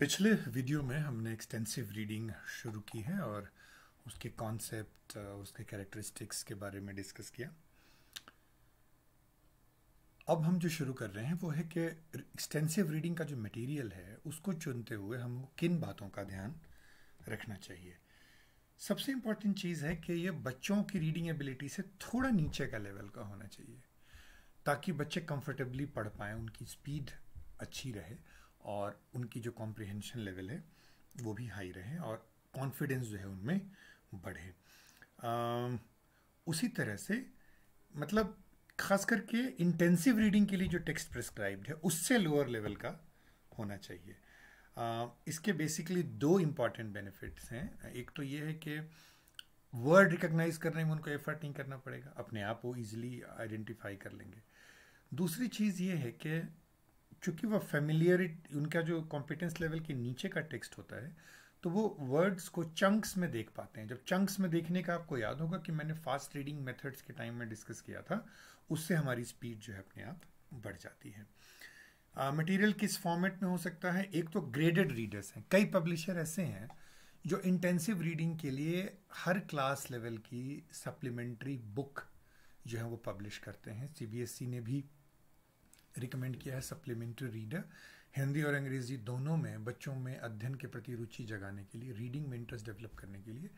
पिछले वीडियो में हमने एक्सटेंसिव रीडिंग शुरू की है और उसके कॉन्सेप्ट उसके कैरेक्टरिस्टिक्स के बारे में डिस्कस किया अब हम जो शुरू कर रहे हैं वो है कि एक्सटेंसिव रीडिंग का जो मटेरियल है उसको चुनते हुए हम किन बातों का ध्यान रखना चाहिए सबसे इम्पॉर्टेंट चीज़ है कि ये बच्चों की रीडिंग एबिलिटी से थोड़ा नीचे का लेवल का होना चाहिए ताकि बच्चे कंफर्टेबली पढ़ पाएँ उनकी स्पीड अच्छी रहे और उनकी जो कॉम्प्रिहेंशन लेवल है वो भी हाई रहे और कॉन्फिडेंस जो है उनमें बढ़े आ, उसी तरह से मतलब खास करके इंटेंसिव रीडिंग के लिए जो टेक्स्ट प्रिस्क्राइब्ड है उससे लोअर लेवल का होना चाहिए आ, इसके बेसिकली दो इम्पॉर्टेंट बेनिफिट्स हैं एक तो ये है कि वर्ड रिकग्नाइज करने में उनको एफर्ट नहीं करना पड़ेगा अपने आप वो ईजिली आइडेंटिफाई कर लेंगे दूसरी चीज़ ये है कि चूँकि वह फेमिलियरिटी उनका जो कॉम्पिटेंस लेवल के नीचे का टेक्स्ट होता है तो वो वर्ड्स को चंक्स में देख पाते हैं जब चंक्स में देखने का आपको याद होगा कि मैंने फास्ट रीडिंग मेथड्स के टाइम में डिस्कस किया था उससे हमारी स्पीड जो है अपने आप बढ़ जाती है मटेरियल किस फॉर्मेट में हो सकता है एक तो ग्रेडेड रीडर्स हैं कई पब्लिशर ऐसे हैं जो इंटेंसिव रीडिंग के लिए हर क्लास लेवल की सप्लीमेंट्री बुक जो है वो पब्लिश करते हैं सीबीएसई e ने भी रिकमेंड किया है सप्लीमेंट्री रीडर हिंदी और अंग्रेजी दोनों में बच्चों में अध्ययन के प्रति रुचि जगाने के लिए रीडिंग में इंटरेस्ट डेवलप करने के लिए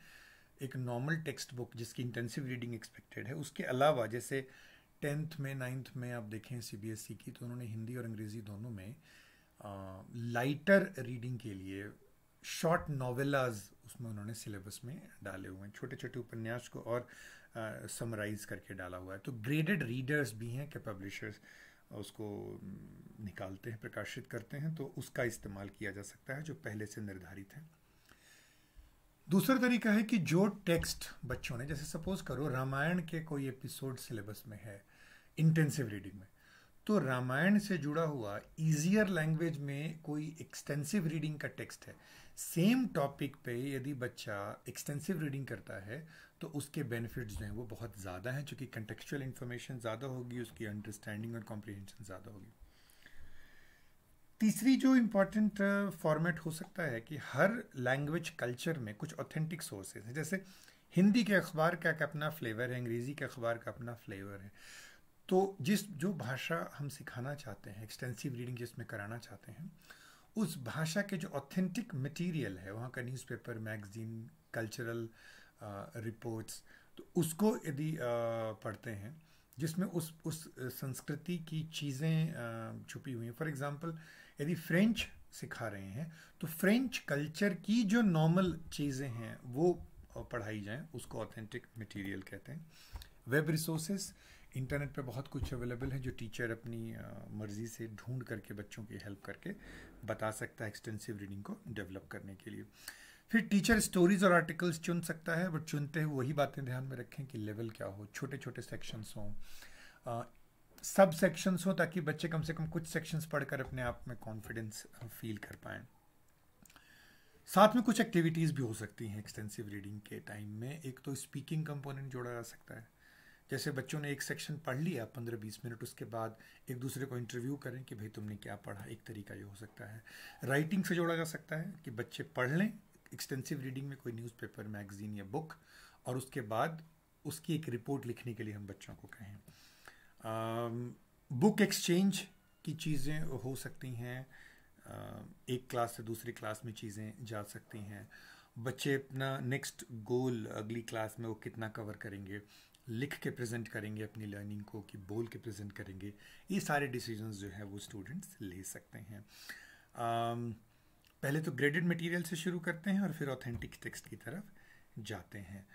एक नॉर्मल टेक्स्ट बुक जिसकी इंटेंसिव रीडिंग एक्सपेक्टेड है उसके अलावा जैसे टेंथ में नाइन्थ में आप देखें सीबीएसई e की तो उन्होंने हिंदी और अंग्रेजी दोनों में लाइटर रीडिंग के लिए शॉर्ट नावेलाज उसमें उन्होंने सिलेबस में डाले हुए हैं छोटे छोटे उपन्यास को और समराइज करके डाला हुआ है तो ग्रेडेड रीडर्स भी हैं के पब्लिशर्स उसको निकालते हैं प्रकाशित करते हैं तो उसका इस्तेमाल किया जा सकता है जो पहले से निर्धारित है दूसरा तरीका है कि जो टेक्स्ट बच्चों ने जैसे सपोज करो रामायण के कोई एपिसोड सिलेबस में है इंटेंसिव रीडिंग में तो रामायण से जुड़ा हुआ इजियर लैंग्वेज में कोई एक्सटेंसिव रीडिंग का टेक्स्ट है सेम टॉपिक पे यदि बच्चा एक्सटेंसिव रीडिंग करता है तो उसके बेनिफिट्स जो हैं वो बहुत ज़्यादा हैं चूँकि कंटेक्चुअल इन्फॉर्मेशन ज़्यादा होगी उसकी अंडरस्टैंडिंग और कॉम्प्रीहेंशन ज़्यादा होगी तीसरी जो इम्पॉर्टेंट फॉर्मेट uh, हो सकता है कि हर लैंग्वेज कल्चर में कुछ ऑथेंटिक सोर्सेज हैं जैसे हिंदी के अखबार का अपना फ्लेवर है अंग्रेज़ी के अखबार का अपना फ्लेवर है तो जिस जो भाषा हम सिखाना चाहते हैं एक्सटेंसिव रीडिंग जिसमें कराना चाहते हैं उस भाषा के जो ऑथेंटिक मटेरियल है वहाँ का newspaper magazine cultural uh, reports तो उसको यदि पढ़ते हैं जिसमें उस उस संस्कृति की चीज़ें छुपी हुई हैं फॉर एग्ज़ाम्पल यदि फ्रेंच सिखा रहे हैं तो फ्रेंच कल्चर की जो नॉर्मल चीज़ें हैं वो पढ़ाई जाएं उसको ऑथेंटिक मटेरियल कहते हैं वेब रिसोर्सेज इंटरनेट पे बहुत कुछ अवेलेबल है जो टीचर अपनी मर्ज़ी से ढूंढ करके बच्चों की हेल्प करके बता सकता है एक्सटेंसिव रीडिंग को डेवलप करने के लिए फिर टीचर स्टोरीज और आर्टिकल्स चुन सकता है बट चुनते हुए वही बातें ध्यान में रखें कि लेवल क्या हो छोटे छोटे सेक्शंस हों सब सेक्शंस हों ताकि बच्चे कम से कम कुछ सेक्शंस पढ़कर अपने आप में कॉन्फिडेंस फील कर पाए साथ में कुछ एक्टिविटीज़ भी हो सकती हैं एक्सटेंसिव रीडिंग के टाइम में एक तो स्पीकिंग कंपोनेंट जोड़ा जा सकता है जैसे बच्चों ने एक सेक्शन पढ़ लिया पंद्रह बीस मिनट उसके बाद एक दूसरे को इंटरव्यू करें कि भाई तुमने क्या पढ़ा एक तरीका ये हो सकता है राइटिंग से जोड़ा जा सकता है कि बच्चे पढ़ लें एक्सटेंसिव रीडिंग में कोई न्यूज़पेपर मैगज़ीन या बुक और उसके बाद उसकी एक रिपोर्ट लिखने के लिए हम बच्चों को कहें बुक एक्सचेंज की चीज़ें हो सकती हैं एक क्लास से दूसरी क्लास में चीज़ें जा सकती हैं बच्चे अपना नेक्स्ट गोल अगली क्लास में वो कितना कवर करेंगे लिख के प्रेजेंट करेंगे अपनी लर्निंग को कि बोल के प्रेजेंट करेंगे ये सारे डिसीजंस जो है वो स्टूडेंट्स ले सकते हैं uh, पहले तो ग्रेडेड मटेरियल से शुरू करते हैं और फिर ऑथेंटिक टेक्स्ट की तरफ जाते हैं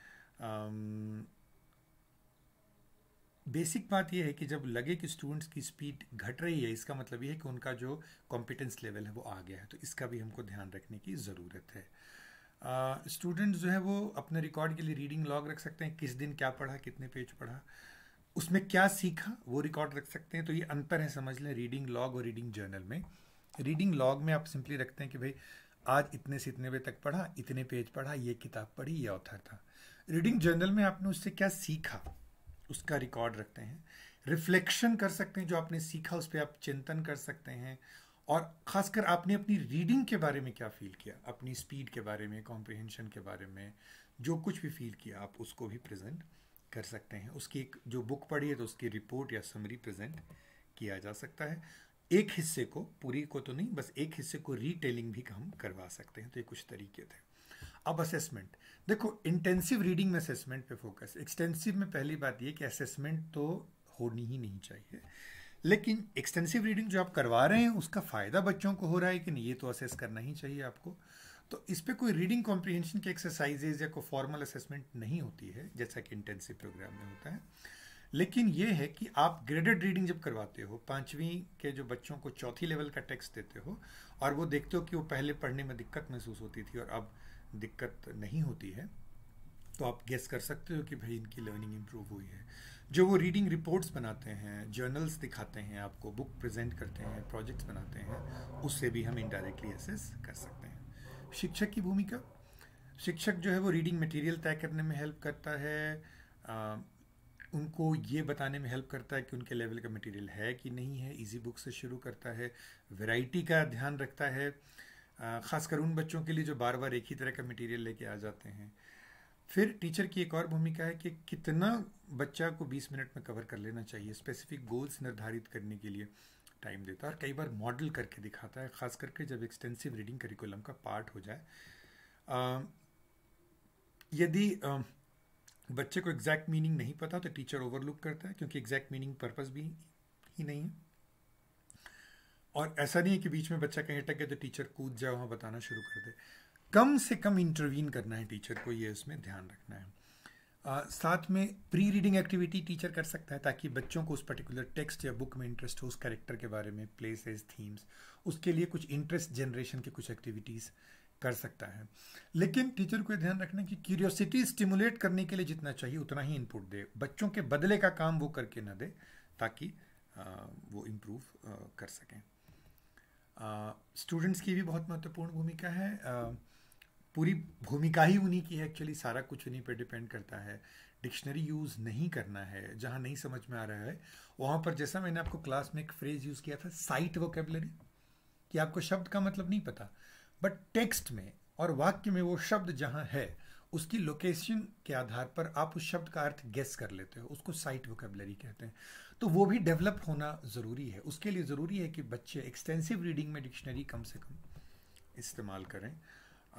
बेसिक बात यह है कि जब लगे कि स्टूडेंट्स की स्पीड घट रही है इसका मतलब यह है कि उनका जो कॉम्पिटेंस लेवल है वो आ गया है तो इसका भी हमको ध्यान रखने की ज़रूरत है स्टूडेंट्स uh, जो है वो अपने रिकॉर्ड के लिए रीडिंग लॉग रख सकते हैं किस दिन क्या पढ़ा कितने पेज पढ़ा उसमें क्या सीखा वो रिकॉर्ड रख सकते हैं तो ये अंतर है समझ लें रीडिंग लॉग और रीडिंग जर्नल में रीडिंग लॉग में आप सिंपली रखते हैं कि भाई आज इतने से इतने बजे तक पढ़ा इतने पेज पढ़ा ये किताब पढ़ी ये ऑथर था रीडिंग जर्नल में आपने उससे क्या सीखा उसका रिकॉर्ड रखते हैं रिफ्लेक्शन कर सकते हैं जो आपने सीखा उस पर आप चिंतन कर सकते हैं और ख़ासकर आपने अपनी रीडिंग के बारे में क्या फील किया अपनी स्पीड के बारे में कॉम्प्रिहेंशन के बारे में जो कुछ भी फील किया आप उसको भी प्रेजेंट कर सकते हैं उसकी एक जो बुक पढ़ी है तो उसकी रिपोर्ट या समरी प्रेजेंट किया जा सकता है एक हिस्से को पूरी को तो नहीं बस एक हिस्से को रीटेलिंग भी हम करवा सकते हैं तो ये कुछ तरीके थे अब असेसमेंट देखो इंटेंसिव रीडिंग में असेसमेंट पे फोकस एक्सटेंसिव में पहली बात ये कि असेसमेंट तो होनी ही नहीं चाहिए लेकिन एक्सटेंसिव रीडिंग जो आप करवा रहे हैं उसका फ़ायदा बच्चों को हो रहा है कि नहीं ये तो असेस करना ही चाहिए आपको तो इस पर कोई रीडिंग कॉम्प्रीहेंशन की एक्सरसाइजेज या कोई फॉर्मल असेसमेंट नहीं होती है जैसा कि इंटेंसिव प्रोग्राम में होता है लेकिन ये है कि आप ग्रेडेड रीडिंग जब करवाते हो पाँचवीं के जो बच्चों को चौथी लेवल का टेक्स्ट देते हो और वो देखते हो कि वो पहले पढ़ने में दिक्कत महसूस होती थी और अब दिक्कत नहीं होती है तो आप गेस कर सकते हो कि भाई इनकी लर्निंग इम्प्रूव हुई है जो वो रीडिंग रिपोर्ट्स बनाते हैं जर्नल्स दिखाते हैं आपको बुक प्रेजेंट करते हैं प्रोजेक्ट्स बनाते हैं उससे भी हम इनडायरेक्टली एसेस कर सकते हैं शिक्षक की भूमिका शिक्षक जो है वो रीडिंग मटेरियल तय करने में हेल्प करता है उनको ये बताने में हेल्प करता है कि उनके लेवल का मटेरियल है कि नहीं है इजी बुक से शुरू करता है वैरायटी का ध्यान रखता है ख़ासकर उन बच्चों के लिए जो बार बार एक ही तरह का मटेरियल लेके आ जाते हैं फिर टीचर की एक और भूमिका है कि कितना बच्चा को 20 मिनट में कवर कर लेना चाहिए स्पेसिफिक गोल्स निर्धारित करने के लिए टाइम देता है और कई बार मॉडल करके दिखाता है ख़ास करके जब एक्सटेंसिव रीडिंग करिकुलम का पार्ट हो जाए यदि बच्चे को एग्जैक्ट मीनिंग नहीं पता तो टीचर ओवरलुक करता है क्योंकि एग्जैक्ट मीनिंग पर्पज भी ही नहीं है और ऐसा नहीं है कि बीच में बच्चा कहीं अटक गया तो टीचर कूद जाए वहाँ बताना शुरू कर दे कम से कम इंटरवीन करना है टीचर को ये इसमें ध्यान रखना है आ, साथ में प्री रीडिंग एक्टिविटी टीचर कर सकता है ताकि बच्चों को उस पर्टिकुलर टेक्स्ट या बुक में इंटरेस्ट हो उस कैरेक्टर के बारे में प्लेसेस थीम्स उसके लिए कुछ इंटरेस्ट जनरेशन के कुछ एक्टिविटीज़ कर सकता है लेकिन टीचर को ध्यान रखना कि क्यूरियोसिटी स्टिमुलेट करने के लिए जितना चाहिए उतना ही इनपुट दे बच्चों के बदले का काम वो करके ना दे ताकि वो इम्प्रूव कर सकें स्टूडेंट्स की भी बहुत महत्वपूर्ण भूमिका है पूरी भूमिका ही उन्हीं की है एक्चुअली सारा कुछ उन्हीं पर डिपेंड करता है डिक्शनरी यूज़ नहीं करना है जहाँ नहीं समझ में आ रहा है वहाँ पर जैसा मैंने आपको क्लास में एक फ्रेज यूज़ किया था साइट वोकेबलरी कि आपको शब्द का मतलब नहीं पता बट टेक्स्ट में और वाक्य में वो शब्द जहाँ है उसकी लोकेशन के आधार पर आप उस शब्द का अर्थ गेस कर लेते हो उसको साइट वोकेबलरी कहते हैं तो वो भी डेवलप होना ज़रूरी है उसके लिए ज़रूरी है कि बच्चे एक्सटेंसिव रीडिंग में डिक्शनरी कम से कम इस्तेमाल करें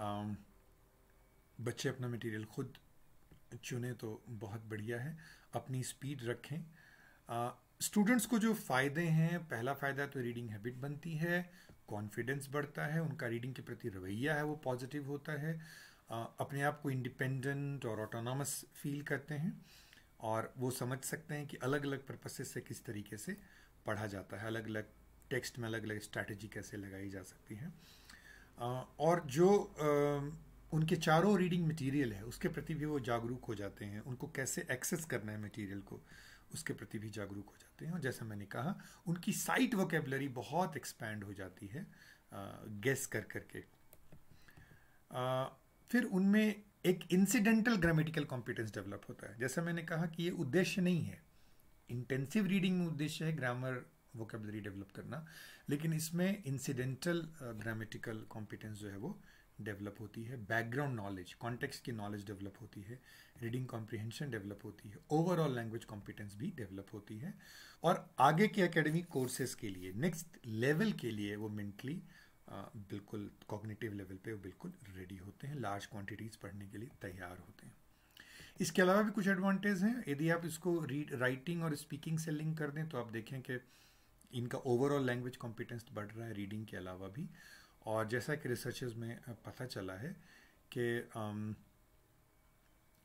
आम, um, बच्चे अपना मटेरियल खुद चुने तो बहुत बढ़िया है अपनी स्पीड रखें स्टूडेंट्स uh, को जो फ़ायदे हैं पहला फ़ायदा तो रीडिंग हैबिट बनती है कॉन्फिडेंस बढ़ता है उनका रीडिंग के प्रति रवैया है वो पॉजिटिव होता है अपने आप को इंडिपेंडेंट और ऑटोनॉमस फील करते हैं और वो समझ सकते हैं कि अलग अलग पर्पसेस से किस तरीके से पढ़ा जाता है अलग अलग टेक्स्ट में अलग अलग स्ट्रैटेजी कैसे लगाई जा सकती है और जो उनके चारों रीडिंग मटेरियल है उसके प्रति भी वो जागरूक हो जाते हैं उनको कैसे एक्सेस करना है मटेरियल को उसके प्रति भी जागरूक हो जाते हैं और जैसा मैंने कहा उनकी साइट वोकेबलरी बहुत एक्सपैंड हो जाती है गेस कर करके फिर उनमें एक इंसिडेंटल ग्रामेटिकल कॉम्पिटेंस डेवलप होता है जैसा मैंने कहा कि ये उद्देश्य नहीं है इंटेंसिव रीडिंग में उद्देश्य है ग्रामर वोकेबलरी डेवलप करना लेकिन इसमें इंसिडेंटल ग्रामेटिकल कॉम्पिटेंस जो है वो uh, डेवलप होती है बैकग्राउंड नॉलेज कॉन्टेक्स्ट की नॉलेज डेवलप होती है रीडिंग कॉम्प्रिहेंशन डेवलप होती है ओवरऑल लैंग्वेज कॉम्पिटेंस भी डेवलप होती है और आगे के एकेडमिक कोर्सेज के लिए नेक्स्ट लेवल के लिए वो मेंटली बिल्कुल कॉग्निटिव लेवल पे वो बिल्कुल रेडी होते हैं लार्ज क्वांटिटीज़ पढ़ने के लिए तैयार होते हैं इसके अलावा भी कुछ एडवांटेज हैं यदि आप इसको रीड राइटिंग और स्पीकिंग से लिंक कर दें तो आप देखें कि इनका ओवरऑल लैंग्वेज कॉम्पिटेंस बढ़ रहा है रीडिंग के अलावा भी और जैसा कि रिसर्चर्स में पता चला है कि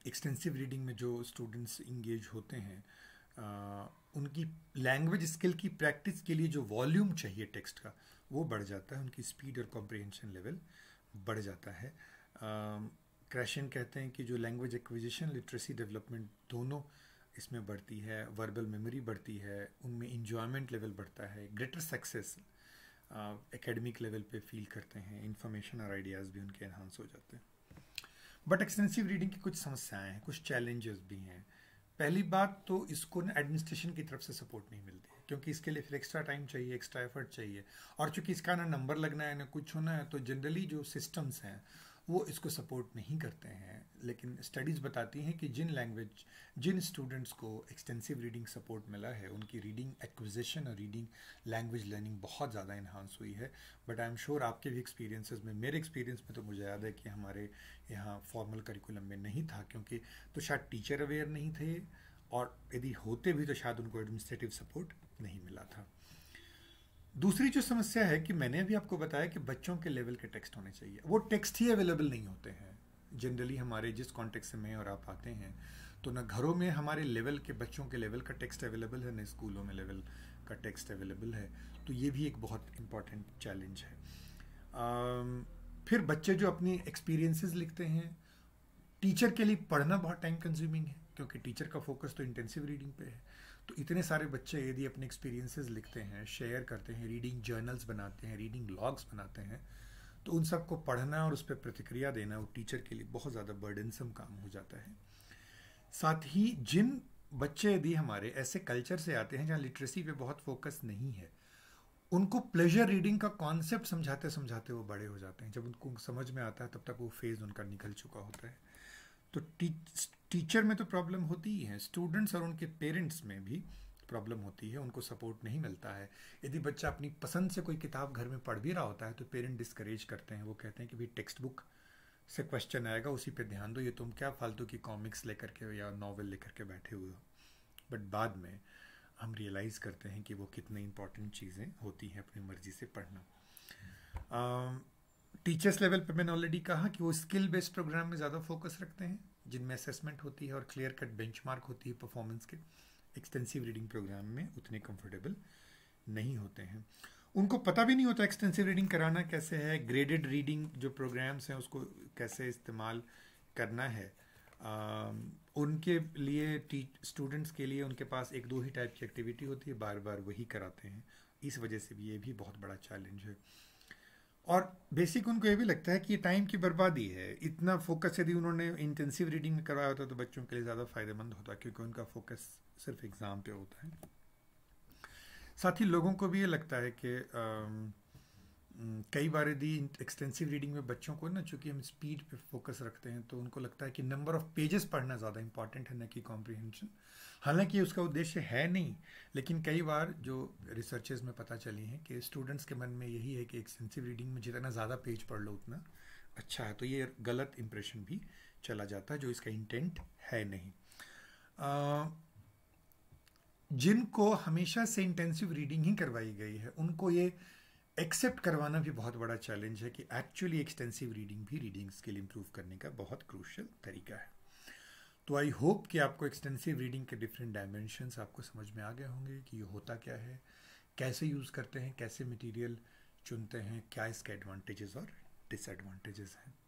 एक्सटेंसिव रीडिंग में जो स्टूडेंट्स इंगेज होते हैं आ, उनकी लैंग्वेज स्किल की प्रैक्टिस के लिए जो वॉल्यूम चाहिए टेक्स्ट का वो बढ़ जाता है उनकी स्पीड और कॉम्प्रिहेंशन लेवल बढ़ जाता है क्रैशन कहते हैं कि जो लैंग्वेज एक्विजिशन लिटरेसी डेवलपमेंट दोनों इसमें बढ़ती है वर्बल मेमोरी बढ़ती है उनमें इंजॉयमेंट लेवल बढ़ता है ग्रेटर सक्सेस एकेडमिक लेवल पे फील करते हैं इन्फॉर्मेशन और आइडियाज़ भी उनके इन्हांस हो जाते हैं बट एक्सटेंसिव रीडिंग की कुछ समस्याएं हैं कुछ चैलेंजेस भी हैं पहली बात तो इसको ना एडमिनिस्ट्रेशन की तरफ से सपोर्ट नहीं मिलती है क्योंकि इसके लिए फिर एक्स्ट्रा टाइम चाहिए एक्स्ट्रा एफर्ट चाहिए और चूंकि इसका ना नंबर लगना है ना कुछ होना है तो जनरली जो सिस्टम्स हैं वो इसको सपोर्ट नहीं करते हैं लेकिन स्टडीज़ बताती हैं कि जिन लैंग्वेज जिन स्टूडेंट्स को एक्सटेंसिव रीडिंग सपोर्ट मिला है उनकी रीडिंग एक्विजिशन और रीडिंग लैंग्वेज लर्निंग बहुत ज़्यादा इन्हांस हुई है बट आई एम श्योर आपके भी एक्सपीरियंसेस में मेरे एक्सपीरियंस में तो मुझे याद है कि हमारे यहाँ फॉर्मल करिकुलम में नहीं था क्योंकि तो शायद टीचर अवेयर नहीं थे और यदि होते भी तो शायद उनको एडमिनिस्ट्रेटिव सपोर्ट नहीं मिला था दूसरी जो समस्या है कि मैंने अभी आपको बताया कि बच्चों के लेवल के टेक्स्ट होने चाहिए वो टेक्स्ट ही अवेलेबल नहीं होते हैं जनरली हमारे जिस कॉन्टेक्स्ट में और आप आते हैं तो ना घरों में हमारे लेवल के बच्चों के लेवल का टेक्स्ट अवेलेबल है ना स्कूलों में लेवल का टेक्स्ट अवेलेबल है तो ये भी एक बहुत इम्पॉर्टेंट चैलेंज है फिर बच्चे जो अपनी एक्सपीरियंसेस लिखते हैं टीचर के लिए पढ़ना बहुत टाइम कंज्यूमिंग है क्योंकि टीचर का फोकस तो इंटेंसिव रीडिंग पे है तो इतने सारे बच्चे यदि अपने एक्सपीरियंसेस लिखते हैं शेयर करते हैं रीडिंग जर्नल्स बनाते हैं रीडिंग लॉग्स बनाते हैं तो उन सबको पढ़ना और उस पर प्रतिक्रिया देना वो टीचर के लिए बहुत ज़्यादा बर्डनसम काम हो जाता है साथ ही जिन बच्चे यदि हमारे ऐसे कल्चर से आते हैं जहाँ लिटरेसी पे बहुत फोकस नहीं है उनको प्लेजर रीडिंग का कॉन्सेप्ट समझाते समझाते वो बड़े हो जाते हैं जब उनको समझ में आता है तब तक वो फेज़ उनका निकल चुका होता है तो टीच टीचर में तो प्रॉब्लम होती ही है स्टूडेंट्स और उनके पेरेंट्स में भी प्रॉब्लम होती है उनको सपोर्ट नहीं मिलता है यदि बच्चा अपनी पसंद से कोई किताब घर में पढ़ भी रहा होता है तो पेरेंट डिस्करेज करते हैं वो कहते हैं कि भाई टेक्स्ट बुक से क्वेश्चन आएगा उसी पे ध्यान दो ये तुम क्या फालतू की कॉमिक्स लेकर के या नॉवल लेकर के बैठे हुए हो बट बाद में हम रियलाइज़ करते हैं कि वो कितनी इंपॉर्टेंट चीज़ें होती हैं अपनी मर्जी से पढ़ना टीचर्स लेवल पर मैंने ऑलरेडी कहा कि वो स्किल बेस्ड प्रोग्राम में ज़्यादा फोकस रखते हैं जिनमें असेसमेंट होती है और क्लियर कट बेंचमार्क होती है परफॉर्मेंस के एक्सटेंसिव रीडिंग प्रोग्राम में उतने कंफर्टेबल नहीं होते हैं उनको पता भी नहीं होता एक्सटेंसिव रीडिंग कराना कैसे है ग्रेडेड रीडिंग जो प्रोग्राम्स हैं उसको कैसे इस्तेमाल करना है आ, उनके लिए स्टूडेंट्स के लिए उनके पास एक दो ही टाइप की एक्टिविटी होती है बार बार वही कराते हैं इस वजह से भी ये भी बहुत बड़ा चैलेंज है और बेसिक उनको ये भी लगता है कि ये टाइम की बर्बादी है इतना फोकस यदि उन्होंने इंटेंसिव रीडिंग में करवाया होता तो बच्चों के लिए ज़्यादा फायदेमंद होता क्योंकि उनका फोकस सिर्फ एग्ज़ाम पे होता है साथ ही लोगों को भी ये लगता है कि हम्म, कई बार यदि एक्सटेंसिव रीडिंग में बच्चों को ना चूंकि हम स्पीड पे फोकस रखते हैं तो उनको लगता है कि नंबर ऑफ पेजेस पढ़ना ज़्यादा इंपॉर्टेंट है ना कि कॉम्प्रिहेंशन हालांकि उसका उद्देश्य है नहीं लेकिन कई बार जो रिसर्चेज में पता चली हैं कि स्टूडेंट्स के मन में यही है कि एक्सटेंसिव रीडिंग में जितना ज़्यादा पेज पढ़ लो उतना अच्छा है तो ये गलत इम्प्रेशन भी चला जाता है जो इसका इंटेंट है नहीं आ, जिनको हमेशा से इंटेंसिव रीडिंग ही करवाई गई है उनको ये एक्सेप्ट करवाना भी बहुत बड़ा चैलेंज है कि एक्चुअली एक्सटेंसिव रीडिंग भी रीडिंग स्किल इंप्रूव करने का बहुत क्रूशल तरीका है तो आई होप कि आपको एक्सटेंसिव रीडिंग के डिफरेंट डायमेंशंस आपको समझ में आ गए होंगे कि ये होता क्या है कैसे यूज़ करते हैं कैसे मटेरियल चुनते हैं क्या इसके एडवांटेजेस और डिसएडवांटेजेस हैं